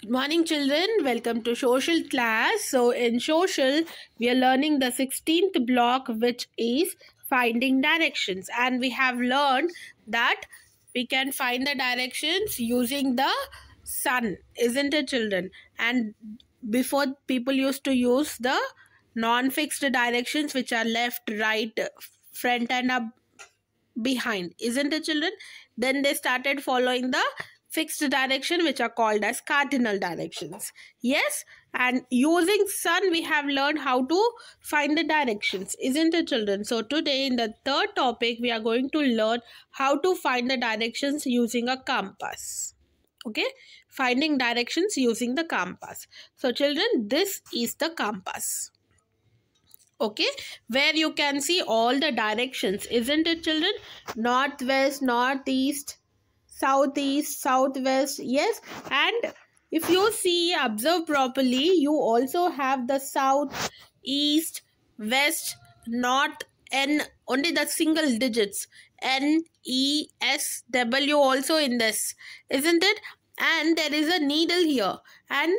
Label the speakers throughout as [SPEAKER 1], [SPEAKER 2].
[SPEAKER 1] Good morning children. Welcome to social class. So in social, we are learning the 16th block which is finding directions. And we have learned that we can find the directions using the sun. Isn't it children? And before people used to use the non-fixed directions which are left, right, front and up behind. Isn't it children? Then they started following the fixed direction which are called as cardinal directions yes and using sun we have learned how to find the directions isn't it children so today in the third topic we are going to learn how to find the directions using a compass okay finding directions using the compass so children this is the compass okay where you can see all the directions isn't it children northwest northeast southeast, southwest. Yes, and if you see, observe properly, you also have the south, east, west, north, and only the single digits. N, E, S, W also in this, isn't it? And there is a needle here. And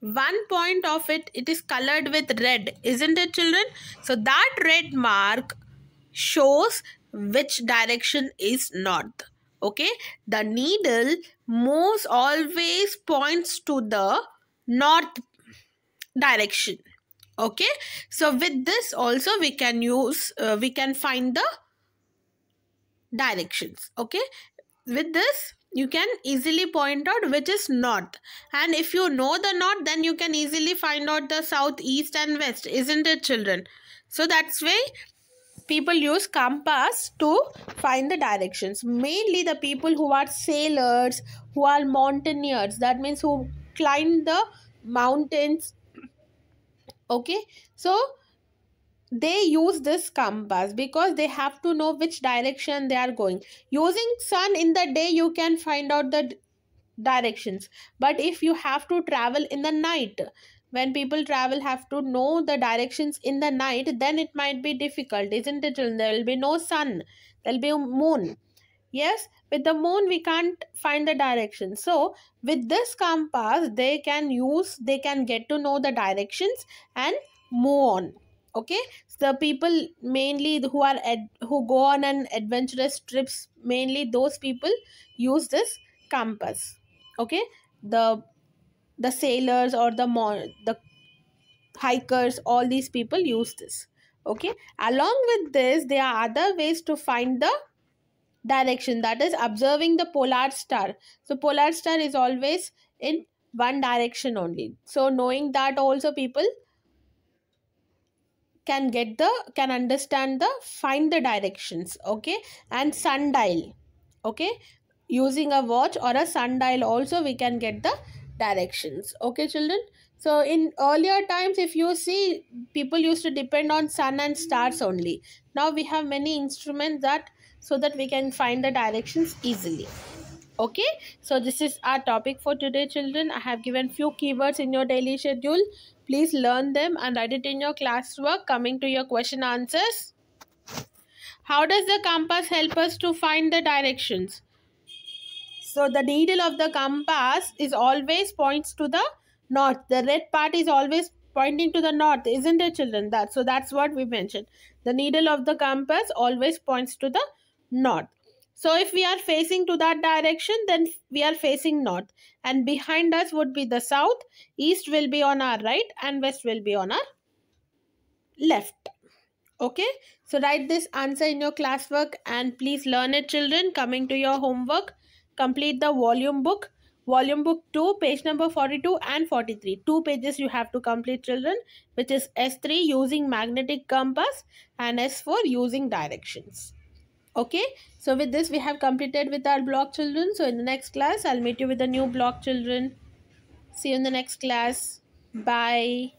[SPEAKER 1] one point of it, it is colored with red, isn't it children? So that red mark shows which direction is north okay the needle most always points to the north direction okay so with this also we can use uh, we can find the directions okay with this you can easily point out which is north and if you know the north then you can easily find out the south east and west isn't it children so that's why people use compass to find the directions. Mainly the people who are sailors, who are mountaineers, that means who climb the mountains. Okay, so they use this compass because they have to know which direction they are going using sun in the day you can find out the directions but if you have to travel in the night when people travel have to know the directions in the night then it might be difficult isn't it there will be no sun there'll be moon yes with the moon we can't find the direction so with this compass they can use they can get to know the directions and move on okay so the people mainly who are who go on an adventurous trips mainly those people use this compass okay the the sailors or the the hikers all these people use this okay along with this there are other ways to find the direction that is observing the polar star so polar star is always in one direction only so knowing that also people can get the can understand the find the directions okay and sundial okay using a watch or a sundial also we can get the directions okay children so in earlier times if you see people used to depend on sun and stars only now we have many instruments that so that we can find the directions easily okay so this is our topic for today children i have given few keywords in your daily schedule please learn them and write it in your classwork coming to your question answers how does the compass help us to find the directions so the needle of the compass is always points to the north. The red part is always pointing to the north, isn't it, children? That so that's what we mentioned. The needle of the compass always points to the north. So if we are facing to that direction, then we are facing north. And behind us would be the south. East will be on our right and west will be on our left. Okay. So write this answer in your classwork and please learn it children. Coming to your homework complete the volume book volume book 2 page number 42 and 43 two pages you have to complete children which is s3 using magnetic compass and s4 using directions okay so with this we have completed with our block children so in the next class i'll meet you with the new block children see you in the next class bye